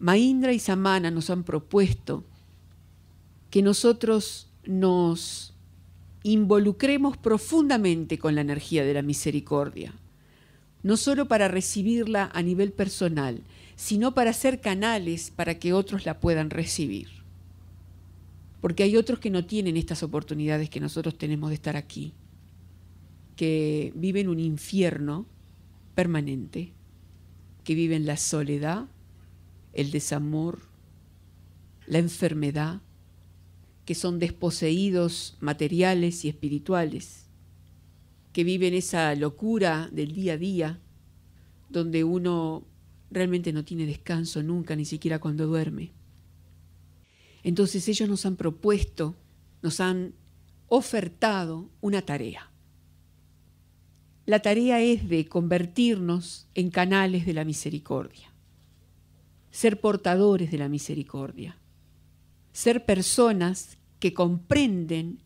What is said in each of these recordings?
Mahindra y Samana nos han propuesto que nosotros nos involucremos profundamente con la energía de la misericordia, no solo para recibirla a nivel personal, sino para hacer canales para que otros la puedan recibir. Porque hay otros que no tienen estas oportunidades que nosotros tenemos de estar aquí, que viven un infierno permanente, que viven la soledad el desamor, la enfermedad, que son desposeídos materiales y espirituales, que viven esa locura del día a día, donde uno realmente no tiene descanso nunca, ni siquiera cuando duerme. Entonces ellos nos han propuesto, nos han ofertado una tarea. La tarea es de convertirnos en canales de la misericordia ser portadores de la misericordia, ser personas que comprenden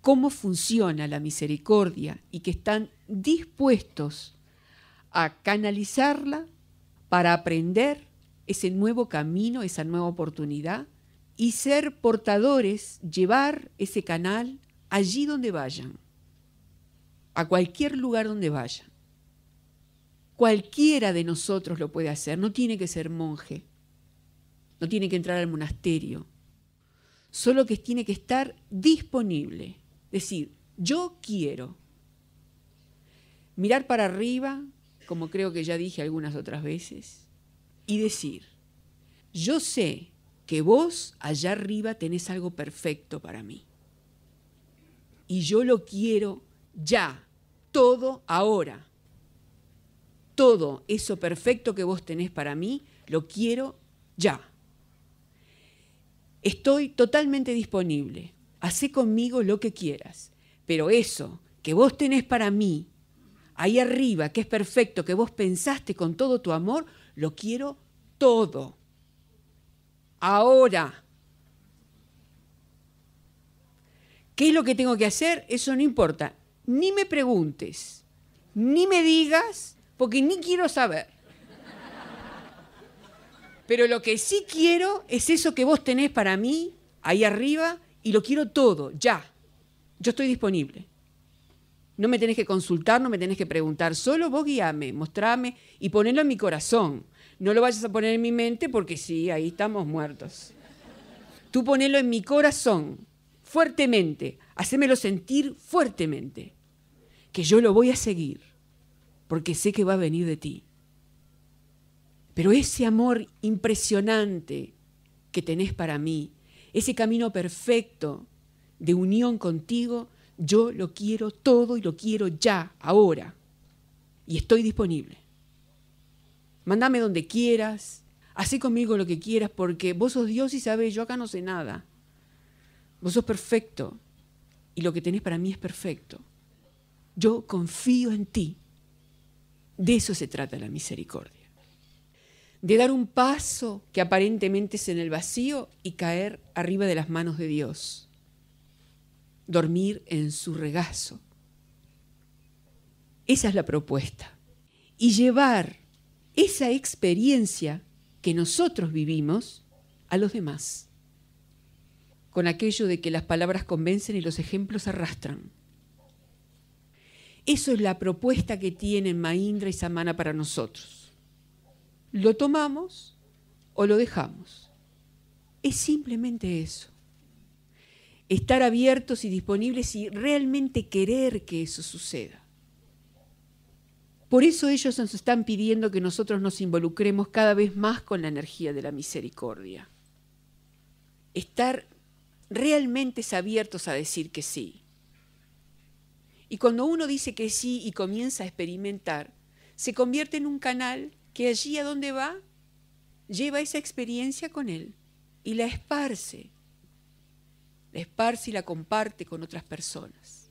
cómo funciona la misericordia y que están dispuestos a canalizarla para aprender ese nuevo camino, esa nueva oportunidad y ser portadores, llevar ese canal allí donde vayan, a cualquier lugar donde vayan. Cualquiera de nosotros lo puede hacer, no tiene que ser monje, no tiene que entrar al monasterio, solo que tiene que estar disponible, decir, yo quiero. Mirar para arriba, como creo que ya dije algunas otras veces, y decir, yo sé que vos allá arriba tenés algo perfecto para mí. Y yo lo quiero ya, todo ahora todo eso perfecto que vos tenés para mí, lo quiero ya. Estoy totalmente disponible. Hacé conmigo lo que quieras. Pero eso que vos tenés para mí, ahí arriba, que es perfecto, que vos pensaste con todo tu amor, lo quiero todo. Ahora. ¿Qué es lo que tengo que hacer? Eso no importa. Ni me preguntes, ni me digas, porque ni quiero saber. Pero lo que sí quiero es eso que vos tenés para mí ahí arriba y lo quiero todo, ya. Yo estoy disponible. No me tenés que consultar, no me tenés que preguntar, solo vos guíame, mostrame y ponelo en mi corazón. No lo vayas a poner en mi mente porque sí, ahí estamos muertos. Tú ponelo en mi corazón, fuertemente, hacémelo sentir fuertemente, que yo lo voy a seguir porque sé que va a venir de ti. Pero ese amor impresionante que tenés para mí, ese camino perfecto de unión contigo, yo lo quiero todo y lo quiero ya, ahora. Y estoy disponible. Mándame donde quieras, haz conmigo lo que quieras, porque vos sos Dios y sabés yo acá no sé nada. Vos sos perfecto y lo que tenés para mí es perfecto. Yo confío en ti. De eso se trata la misericordia. De dar un paso que aparentemente es en el vacío y caer arriba de las manos de Dios. Dormir en su regazo. Esa es la propuesta. Y llevar esa experiencia que nosotros vivimos a los demás. Con aquello de que las palabras convencen y los ejemplos arrastran. Eso es la propuesta que tienen Maindra y Samana para nosotros. ¿Lo tomamos o lo dejamos? Es simplemente eso. Estar abiertos y disponibles y realmente querer que eso suceda. Por eso ellos nos están pidiendo que nosotros nos involucremos cada vez más con la energía de la misericordia. Estar realmente abiertos a decir que sí. Y cuando uno dice que sí y comienza a experimentar, se convierte en un canal que allí a donde va, lleva esa experiencia con él y la esparce. La esparce y la comparte con otras personas.